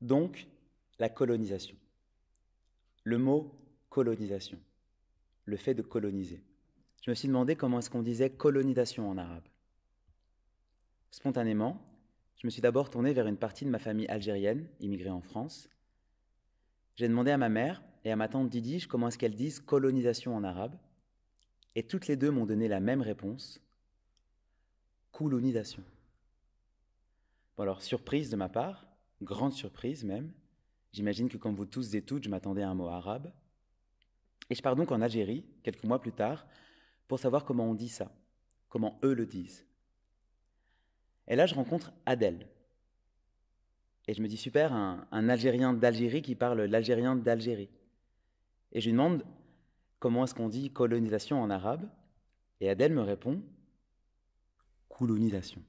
Donc, la colonisation. Le mot colonisation. Le fait de coloniser. Je me suis demandé comment est-ce qu'on disait colonisation en arabe. Spontanément, je me suis d'abord tourné vers une partie de ma famille algérienne, immigrée en France. J'ai demandé à ma mère et à ma tante Didige comment est-ce qu'elles disent colonisation en arabe. Et toutes les deux m'ont donné la même réponse. Colonisation. Bon alors, surprise de ma part, grande surprise même. J'imagine que comme vous tous et toutes, je m'attendais à un mot arabe. Et je pars donc en Algérie, quelques mois plus tard, pour savoir comment on dit ça, comment eux le disent. Et là, je rencontre Adèle. Et je me dis, super, un, Algérien d'Algérie qui parle l'Algérien d'Algérie. Et je lui demande, comment est-ce qu'on dit colonisation en arabe Et Adèle me répond, colonisation.